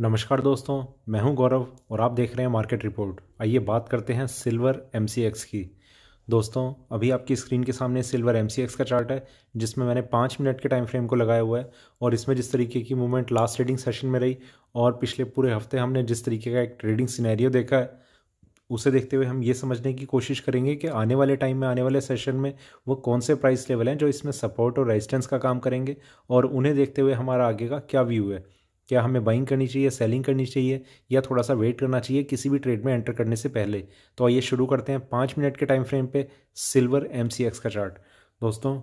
नमस्कार दोस्तों मैं हूं गौरव और आप देख रहे हैं मार्केट रिपोर्ट आइए बात करते हैं सिल्वर एम की दोस्तों अभी आपकी स्क्रीन के सामने सिल्वर एम का चार्ट है जिसमें मैंने पाँच मिनट के टाइम फ्रेम को लगाया हुआ है और इसमें जिस तरीके की मूवमेंट लास्ट ट्रेडिंग सेशन में रही और पिछले पूरे हफ्ते हमने जिस तरीके का एक ट्रेडिंग सिनेरियो देखा है उसे देखते हुए हम ये समझने की कोशिश करेंगे कि आने वाले टाइम में आने वाले सेशन में वो कौन से प्राइस लेवल हैं जो इसमें सपोर्ट और रेजिस्टेंस का काम करेंगे और उन्हें देखते हुए हमारा आगे का क्या व्यू है क्या हमें बाइंग करनी चाहिए सेलिंग करनी चाहिए या थोड़ा सा वेट करना चाहिए किसी भी ट्रेड में एंटर करने से पहले तो आइए शुरू करते हैं पाँच मिनट के टाइम फ्रेम पे सिल्वर एम का चार्ट दोस्तों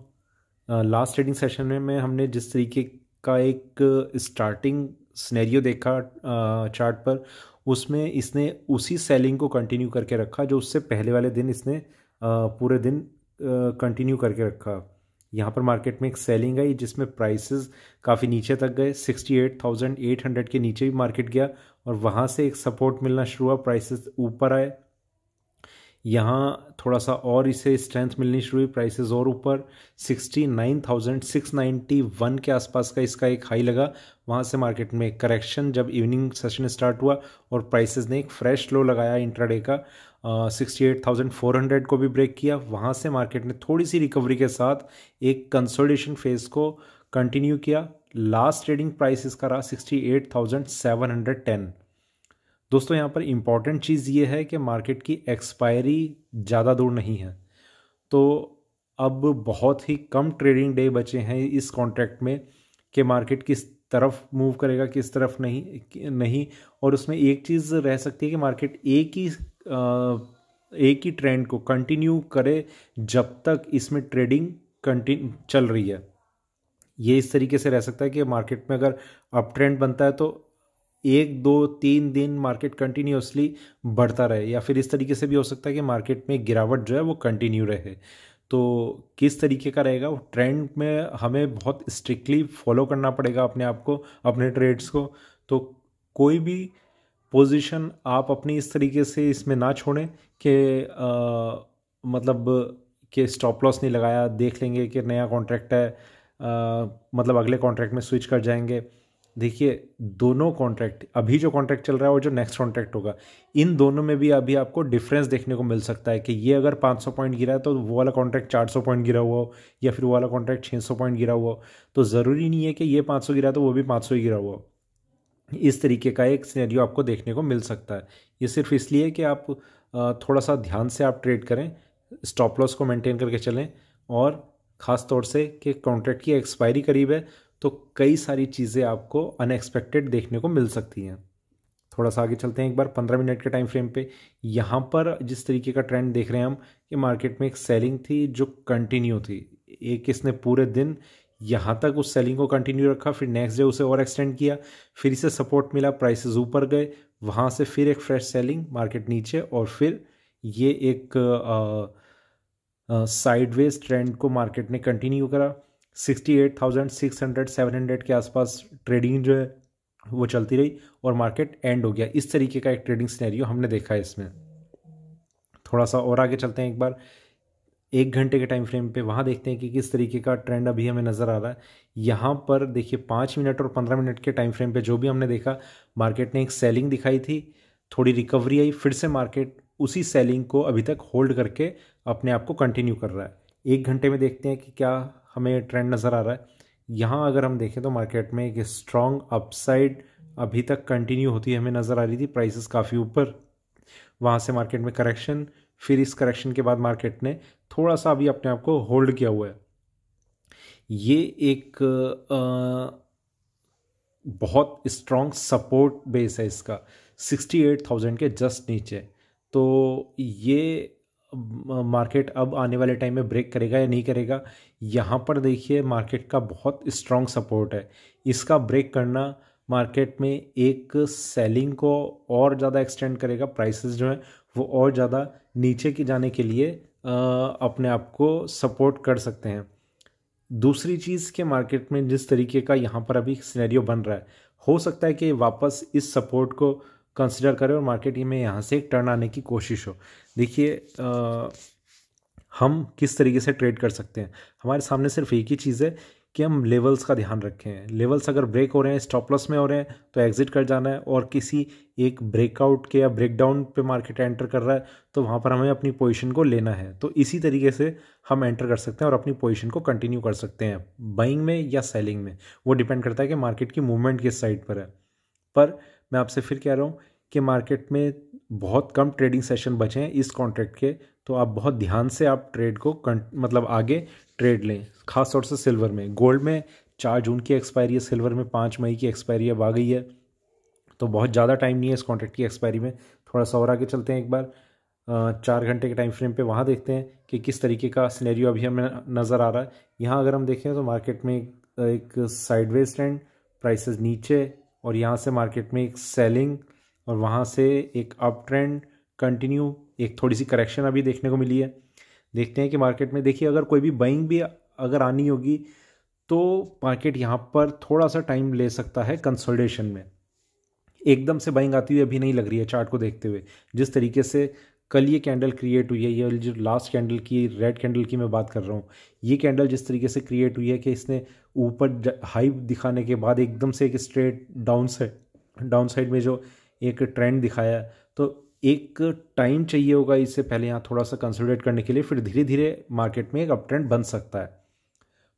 लास्ट ट्रेडिंग सेशन में, में हमने जिस तरीके का एक स्टार्टिंग स्नैरियो देखा चार्ट पर उसमें इसने उसी सेलिंग को कंटिन्यू करके रखा जो उससे पहले वाले दिन इसने पूरे दिन कंटिन्यू करके रखा यहाँ पर मार्केट में एक सेलिंग आई जिसमें प्राइसेस काफ़ी नीचे तक गए 68,800 के नीचे भी मार्केट गया और वहाँ से एक सपोर्ट मिलना शुरू हुआ प्राइसेस ऊपर आए यहाँ थोड़ा सा और इसे स्ट्रेंथ मिलनी शुरू हुई प्राइसेस और ऊपर 69,691 के आसपास का इसका एक हाई लगा वहाँ से मार्केट में करेक्शन जब इवनिंग सेशन स्टार्ट हुआ और प्राइसेस ने एक फ्रेश लो लगाया इंट्राडे का sixty eight thousand four hundred को भी ब्रेक किया वहाँ से मार्केट ने थोड़ी सी रिकवरी के साथ एक कंसोलिडेशन फेज को कंटिन्यू किया लास्ट ट्रेडिंग प्राइस इसका रहा sixty eight thousand seven hundred ten दोस्तों यहाँ पर इम्पॉर्टेंट चीज़ ये है कि मार्केट की एक्सपायरी ज़्यादा दूर नहीं है तो अब बहुत ही कम ट्रेडिंग डे बचे हैं इस कॉन्ट्रैक्ट में कि मार्केट किस तरफ मूव करेगा किस तरफ नहीं नहीं और उसमें एक चीज़ रह सकती है कि मार्केट एक ही एक ही ट्रेंड को कंटिन्यू करे जब तक इसमें ट्रेडिंग कंटिन्यू चल रही है ये इस तरीके से रह सकता है कि मार्केट में अगर अप ट्रेंड बनता है तो एक दो तीन दिन मार्केट कंटिन्यूसली बढ़ता रहे या फिर इस तरीके से भी हो सकता है कि मार्केट में गिरावट जो है वो कंटिन्यू रहे तो किस तरीके का रहेगा वो ट्रेंड में हमें बहुत स्ट्रिक्टली फॉलो करना पड़ेगा अपने आप को अपने ट्रेड्स को तो कोई भी पोजीशन आप अपनी इस तरीके से इसमें ना छोड़ें कि मतलब कि स्टॉप लॉस नहीं लगाया देख लेंगे कि नया कॉन्ट्रैक्ट है आ, मतलब अगले कॉन्ट्रैक्ट में स्विच कर जाएंगे देखिए दोनों कॉन्ट्रैक्ट अभी जो कॉन्ट्रैक्ट चल रहा है और जो नेक्स्ट कॉन्ट्रैक्ट होगा इन दोनों में भी अभी आपको डिफरेंस देखने को मिल सकता है कि ये अगर 500 पॉइंट गिरा है तो वो वाला कॉन्ट्रैक्ट 400 पॉइंट गिरा हुआ हो या फिर वो वाला कॉन्ट्रैक्ट 600 पॉइंट गिरा हुआ हो तो ज़रूरी नहीं है कि ये पाँच गिरा तो वो भी पाँच ही गिरा हुआ हो इस तरीके का एक सीनरियो आपको देखने को मिल सकता है ये सिर्फ इसलिए कि आप थोड़ा सा ध्यान से आप ट्रेड करें स्टॉप लॉस को मेंटेन करके चलें और ख़ास तौर से कि कॉन्ट्रैक्ट की एक्सपायरी करीब है तो कई सारी चीज़ें आपको अनएक्सपेक्टेड देखने को मिल सकती हैं थोड़ा सा आगे चलते हैं एक बार पंद्रह मिनट के टाइम फ्रेम पे यहाँ पर जिस तरीके का ट्रेंड देख रहे हैं हम कि मार्केट में एक सेलिंग थी जो कंटिन्यू थी एक इसने पूरे दिन यहाँ तक उस सेलिंग को कंटिन्यू रखा फिर नेक्स्ट डे उसे और एक्सटेंड किया फिर इसे सपोर्ट मिला प्राइसेस ऊपर गए वहाँ से फिर एक फ्रेश सेलिंग मार्केट नीचे और फिर ये एक साइडवेज ट्रेंड को मार्केट ने कंटिन्यू करा sixty eight thousand six hundred seven hundred के आसपास ट्रेडिंग जो है वो चलती रही और मार्केट एंड हो गया इस तरीके का एक ट्रेडिंग सिनेरियो हमने देखा है इसमें थोड़ा सा और आगे चलते हैं एक बार एक घंटे के टाइम फ्रेम पे वहाँ देखते हैं कि किस तरीके का ट्रेंड अभी हमें नज़र आ रहा है यहाँ पर देखिए पाँच मिनट और पंद्रह मिनट के टाइम फ्रेम पे जो भी हमने देखा मार्केट ने एक सेलिंग दिखाई थी थोड़ी रिकवरी आई फिर से मार्केट उसी सेलिंग को अभी तक होल्ड करके अपने आप को कंटिन्यू कर रहा है एक घंटे में देखते हैं कि क्या हमें ट्रेंड नज़र आ रहा है यहाँ अगर हम देखें तो मार्केट में एक स्ट्रॉन्ग अपसाइड अभी तक कंटिन्यू होती हमें नज़र आ रही थी प्राइसेस काफ़ी ऊपर वहाँ से मार्केट में करेक्शन फिर इस करेक्शन के बाद मार्केट ने थोड़ा सा अभी अपने आप को होल्ड किया हुआ है ये एक आ, बहुत स्ट्रॉन्ग सपोर्ट बेस है इसका 68,000 के जस्ट नीचे तो ये मार्केट अब आने वाले टाइम में ब्रेक करेगा या नहीं करेगा यहाँ पर देखिए मार्केट का बहुत स्ट्रॉन्ग सपोर्ट है इसका ब्रेक करना मार्केट में एक सेलिंग को और ज़्यादा एक्सटेंड करेगा प्राइसेस जो हैं वो और ज़्यादा नीचे की जाने के लिए अपने आप को सपोर्ट कर सकते हैं दूसरी चीज़ के मार्केट में जिस तरीके का यहाँ पर अभी सिनेरियो बन रहा है हो सकता है कि वापस इस सपोर्ट को कंसिडर करें और मार्केट में यहाँ से एक टर्न आने की कोशिश हो देखिए हम किस तरीके से ट्रेड कर सकते हैं हमारे सामने सिर्फ एक ही चीज़ है कि हम लेवल्स का ध्यान रखें लेवल्स अगर ब्रेक हो रहे हैं स्टॉप लॉस में हो रहे हैं तो एग्जिट कर जाना है और किसी एक ब्रेकआउट के या ब्रेकडाउन पे मार्केट एंटर कर रहा है तो वहाँ पर हमें अपनी पोजीशन को लेना है तो इसी तरीके से हम एंटर कर सकते हैं और अपनी पोजीशन को कंटिन्यू कर सकते हैं बाइंग में या सेलिंग में वो डिपेंड करता है कि मार्केट की मूवमेंट किस साइड पर है पर मैं आपसे फिर कह रहा हूँ कि मार्केट में बहुत कम ट्रेडिंग सेशन बचे हैं इस कॉन्ट्रैक्ट के तो आप बहुत ध्यान से आप ट्रेड को मतलब आगे ट्रेड लें खास तौर से सिल्वर में गोल्ड में चार जून की एक्सपायरी है सिल्वर में पाँच मई की एक्सपायरी अब आ गई है तो बहुत ज़्यादा टाइम नहीं है इस कॉन्ट्रैक्ट की एक्सपायरी में थोड़ा सा और आगे चलते हैं एक बार चार घंटे के टाइम फ्रेम पे वहाँ देखते हैं कि किस तरीके का सिनेरियो अभी हमें नज़र आ रहा है यहाँ अगर हम देखें तो मार्केट में एक साइडवेज ट्रेंड प्राइसेस नीचे और यहाँ से मार्केट में एक सेलिंग और वहाँ से एक अप ट्रेंड कंटिन्यू एक थोड़ी सी करेक्शन अभी देखने को मिली है देखते हैं कि मार्केट में देखिए अगर कोई भी बाइंग भी अगर आनी होगी तो मार्केट यहाँ पर थोड़ा सा टाइम ले सकता है कंसोलिडेशन में एकदम से बाइंग आती हुई अभी नहीं लग रही है चार्ट को देखते हुए जिस तरीके से कल ये कैंडल क्रिएट हुई है ये जो लास्ट कैंडल की रेड कैंडल की मैं बात कर रहा हूँ ये कैंडल जिस तरीके से क्रिएट हुई है कि इसने ऊपर हाई दिखाने के बाद एकदम से एक straight downside downside में जो एक ट्रेंड दिखाया तो एक टाइम चाहिए होगा इससे पहले यहाँ थोड़ा सा कंसोलिडेट करने के लिए फिर धीरे धीरे मार्केट में एक अप ट्रेंड बन सकता है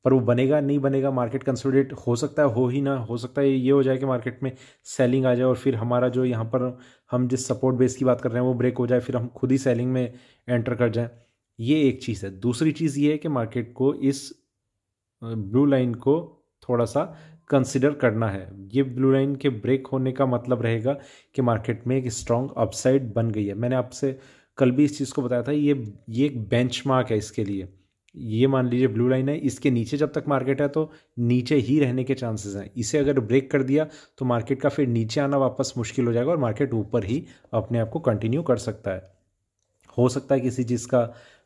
पर वो बनेगा नहीं बनेगा मार्केट कंसोलिडेट हो सकता है हो ही ना हो सकता है ये हो जाए कि मार्केट में सेलिंग आ जाए और फिर हमारा जो यहाँ पर हम जिस सपोर्ट बेस की बात कर रहे हैं वो ब्रेक हो जाए फिर हम खुद ही सेलिंग में एंटर कर जाएं ये एक चीज़ है दूसरी चीज़ ये है कि मार्केट को इस ब्लू लाइन को थोड़ा सा कंसिडर करना है ये ब्लू लाइन के ब्रेक होने का मतलब रहेगा कि मार्केट में एक स्ट्रॉन्ग अपसाइड बन गई है मैंने आपसे कल भी इस चीज़ को बताया था ये ये एक मार्क है इसके लिए ये मान लीजिए ब्लू लाइन है इसके नीचे जब तक मार्केट है तो नीचे ही रहने के चांसेस हैं इसे अगर ब्रेक कर दिया तो मार्केट का फिर नीचे आना वापस मुश्किल हो जाएगा और मार्केट ऊपर ही अपने आप को कंटिन्यू कर सकता है हो सकता है किसी चीज़ का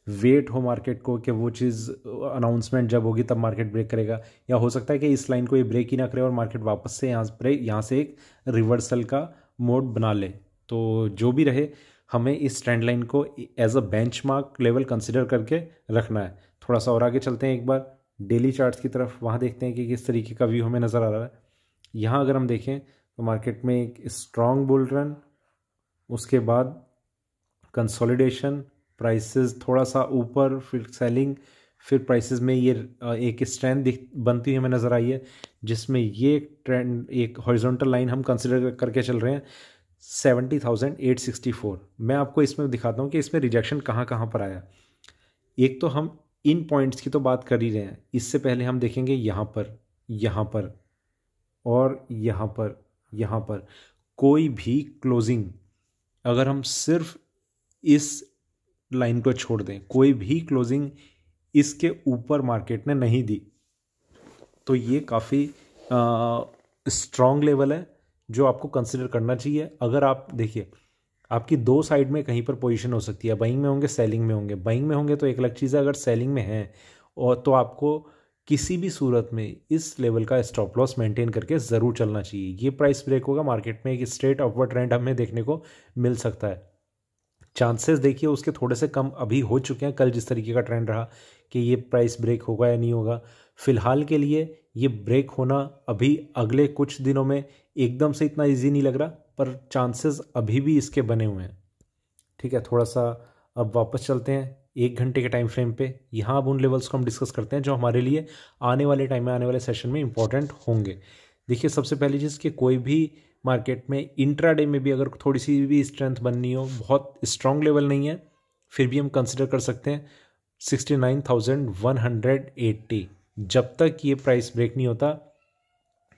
वेट हो मार्केट को कि वो चीज़ अनाउंसमेंट uh, जब होगी तब मार्केट ब्रेक करेगा या हो सकता है कि इस लाइन को ये ब्रेक ही ना करे और मार्केट वापस से यहाँ पर यहाँ से एक रिवर्सल का मोड बना ले तो जो भी रहे हमें इस ट्रेंड लाइन को as a bench level consider करके रखना है थोड़ा सा और आगे चलते हैं एक बार डेली चार्ट की तरफ वहाँ देखते हैं कि किस तरीके का व्यू हमें नज़र आ रहा है यहाँ अगर हम देखें तो मार्केट में एक स्ट्रॉन्ग बुल रन उसके बाद कंसोलिडेशन प्राइसेस थोड़ा सा ऊपर फिर सेलिंग फिर प्राइसेस में ये एक स्ट्रेंथ दिख बनती हुई हमें नज़र आई है जिसमें ये ट्रेंड एक हॉरिजॉन्टल लाइन हम कंसिडर करके चल रहे हैं seventy thousand eight sixty four मैं आपको इसमें दिखाता हूँ कि इसमें रिजेक्शन कहाँ कहाँ पर आया एक तो हम इन पॉइंट्स की तो बात कर ही रहे हैं इससे पहले हम देखेंगे यहाँ पर यहाँ पर और यहाँ पर यहाँ पर कोई भी क्लोजिंग अगर हम सिर्फ इस लाइन को छोड़ दें कोई भी क्लोजिंग इसके ऊपर मार्केट ने नहीं दी तो ये काफ़ी स्ट्रॉन्ग लेवल है जो आपको कंसिडर करना चाहिए अगर आप देखिए आपकी दो साइड में कहीं पर पोजीशन हो सकती है बाइंग में होंगे सेलिंग में होंगे बाइंग में होंगे तो एक अलग चीज़ है अगर सेलिंग में है और तो आपको किसी भी सूरत में इस लेवल का स्टॉप लॉस मेंटेन करके ज़रूर चलना चाहिए ये प्राइस ब्रेक होगा मार्केट में एक स्ट्रेट अपवर्ड ट्रेंड हमें देखने को मिल सकता है चांसेस देखिए उसके थोड़े से कम अभी हो चुके हैं कल जिस तरीके का ट्रेंड रहा कि ये प्राइस ब्रेक होगा या नहीं होगा फ़िलहाल के लिए ये ब्रेक होना अभी अगले कुछ दिनों में एकदम से इतना ईजी नहीं लग रहा पर चांसेस अभी भी इसके बने हुए हैं ठीक है थोड़ा सा अब वापस चलते हैं एक घंटे के टाइम फ्रेम पे यहाँ अब उन लेवल्स को हम डिस्कस करते हैं जो हमारे लिए आने वाले टाइम में आने वाले सेशन में इंपॉर्टेंट होंगे देखिए सबसे पहली चीज़ कि कोई भी मार्केट में इंट्राडे में भी अगर थोड़ी सी भी स्ट्रेंथ बननी हो बहुत स्ट्रॉन्ग लेवल नहीं है फिर भी हम कंसिडर कर सकते हैं sixty nine thousand one hundred eighty जब तक ये प्राइस ब्रेक नहीं होता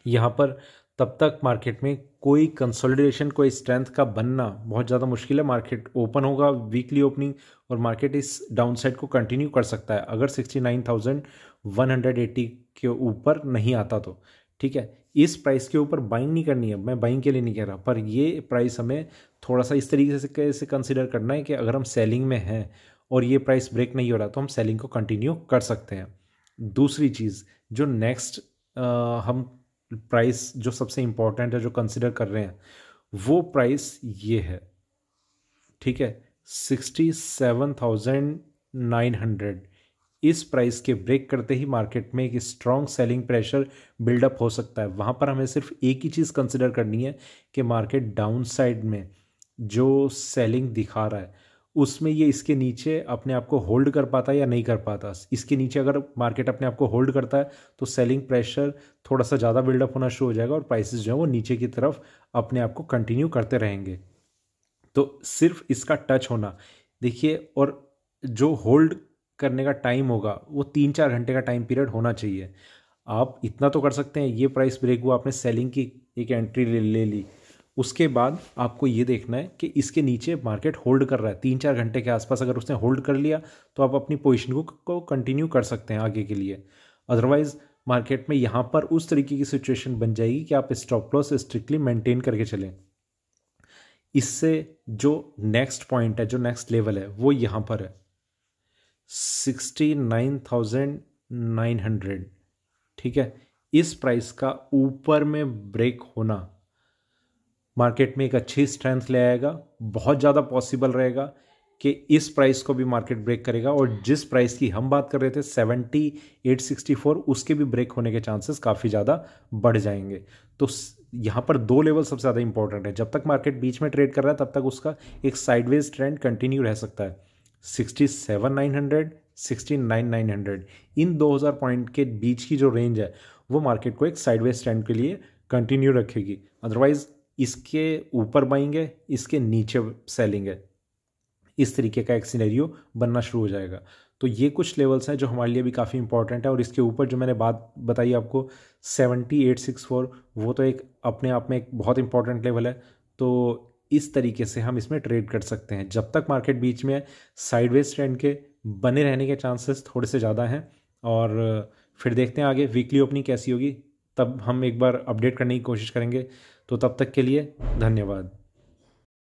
यहाँ पर तब तक मार्केट में कोई कंसोलिडेशन कोई स्ट्रेंथ का बनना बहुत ज़्यादा मुश्किल है मार्केट ओपन होगा वीकली ओपनिंग और मार्केट इस डाउन साइड को कंटिन्यू कर सकता है अगर sixty nine thousand one hundred eighty के ऊपर नहीं आता तो ठीक है इस प्राइस के ऊपर बाइंग नहीं करनी है मैं बाइंग के लिए नहीं कह रहा पर ये प्राइस हमें थोड़ा सा इस तरीके से कैसे कंसिडर करना है कि अगर हम सेलिंग में हैं और ये प्राइस ब्रेक नहीं हो रहा तो हम सेलिंग को कंटिन्यू कर सकते हैं दूसरी चीज़ जो नेक्स्ट हम प्राइस जो सबसे इम्पॉर्टेंट है जो कंसिडर कर रहे हैं वो प्राइस ये है ठीक है sixty seven thousand nine hundred इस प्राइस के ब्रेक करते ही मार्केट में एक स्ट्रॉन्ग सेलिंग प्रेशर बिल्डअप हो सकता है वहाँ पर हमें सिर्फ एक ही चीज़ कंसिडर करनी है कि मार्केट डाउन साइड में जो सेलिंग दिखा रहा है उसमें ये इसके नीचे अपने आप को होल्ड कर पाता है या नहीं कर पाता इसके नीचे अगर मार्केट अपने आप को होल्ड करता है तो सेलिंग प्रेशर थोड़ा सा ज़्यादा बिल्डअप होना शुरू हो जाएगा और प्राइसेस जो है वो नीचे की तरफ अपने आप को कंटिन्यू करते रहेंगे तो सिर्फ इसका टच होना देखिए और जो होल्ड करने का टाइम होगा वो तीन चार घंटे का टाइम पीरियड होना चाहिए आप इतना तो कर सकते हैं ये प्राइस ब्रेक हुआ आपने सेलिंग की एक एंट्री ले, ले ली उसके बाद आपको ये देखना है कि इसके नीचे मार्केट होल्ड कर रहा है तीन चार घंटे के आसपास अगर उसने होल्ड कर लिया तो आप अपनी पोजिशन को, कंटिन्यू कर सकते हैं आगे के लिए अदरवाइज़ मार्केट में यहाँ पर उस तरीके की सिचुएशन बन जाएगी कि आप स्टॉप लॉस स्ट्रिक्टली मेंटेन करके चलें इससे जो नेक्स्ट पॉइंट है जो नेक्स्ट लेवल है वो यहाँ पर है 69,900 थाउजेंड नाइन हंड्रेड ठीक है इस प्राइस का ऊपर में ब्रेक होना मार्केट में एक अच्छी स्ट्रेंथ ले आएगा बहुत ज़्यादा पॉसिबल रहेगा कि इस प्राइस को भी मार्केट ब्रेक करेगा और जिस प्राइस की हम बात कर रहे थे सेवेंटी एट सिक्सटी फोर उसके भी ब्रेक होने के चांसेस काफ़ी ज़्यादा बढ़ जाएंगे तो यहाँ पर दो लेवल सबसे ज़्यादा इंपॉर्टेंट है जब तक मार्केट बीच में ट्रेड कर रहा है तब तक उसका एक साइडवेज ट्रेंड कंटिन्यू रह सकता है sixty seven nine hundred sixty nine nine hundred इन दो हज़ार पॉइंट के बीच की जो रेंज है वो मार्केट को एक साइडवेज स्टैंड के लिए कंटिन्यू रखेगी अदरवाइज इसके ऊपर बाइंग है इसके नीचे सेलिंग है इस तरीके का एक सिनेरियो बनना शुरू हो जाएगा तो ये कुछ लेवल्स हैं जो हमारे लिए भी काफ़ी इंपॉर्टेंट है और इसके ऊपर जो मैंने बात बताई आपको सेवेंटी एट सिक्स फोर वो तो एक अपने आप में एक बहुत इंपॉर्टेंट लेवल है तो इस तरीके से हम इसमें ट्रेड कर सकते हैं जब तक मार्केट बीच में साइडवेज ट्रेंड के बने रहने के चांसेस थोड़े से ज़्यादा हैं और फिर देखते हैं आगे वीकली ओपनिंग कैसी होगी तब हम एक बार अपडेट करने की कोशिश करेंगे तो तब तक के लिए धन्यवाद